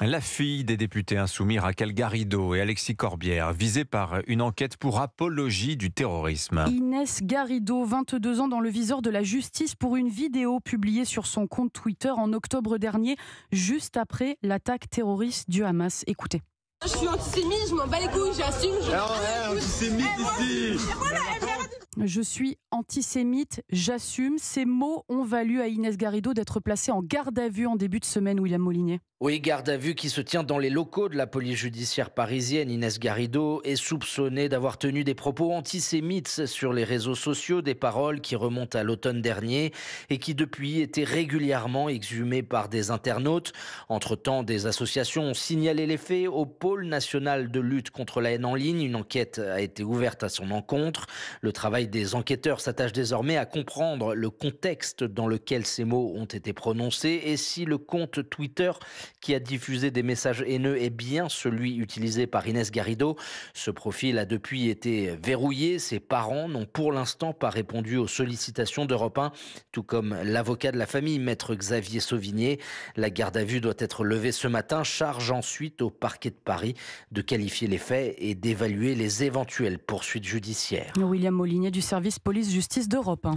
La fille des députés insoumis Raquel Garrido et Alexis Corbière, visée par une enquête pour apologie du terrorisme. Inès Garrido, 22 ans, dans le viseur de la justice pour une vidéo publiée sur son compte Twitter en octobre dernier, juste après l'attaque terroriste du Hamas. Écoutez. Je suis antisémite, je m'en bats les couilles, j'assume. Je... Alors, ici. Je suis antisémite, j'assume. Ces mots ont valu à Inès Garrido d'être placée en garde à vue en début de semaine, William Molinier. Oui, garde à vue qui se tient dans les locaux de la police judiciaire parisienne. Inès Garrido est soupçonnée d'avoir tenu des propos antisémites sur les réseaux sociaux, des paroles qui remontent à l'automne dernier et qui depuis étaient régulièrement exhumées par des internautes. Entre-temps, des associations ont signalé les faits au pôle national de lutte contre la haine en ligne. Une enquête a été ouverte à son encontre. Le travail des enquêteurs s'attachent désormais à comprendre le contexte dans lequel ces mots ont été prononcés et si le compte Twitter qui a diffusé des messages haineux est bien celui utilisé par Inès Garrido. Ce profil a depuis été verrouillé. Ses parents n'ont pour l'instant pas répondu aux sollicitations d'Europe 1, tout comme l'avocat de la famille, maître Xavier Sauvigné. La garde à vue doit être levée ce matin, charge ensuite au parquet de Paris de qualifier les faits et d'évaluer les éventuelles poursuites judiciaires. William Molinier du service police-justice d'Europe. Hein.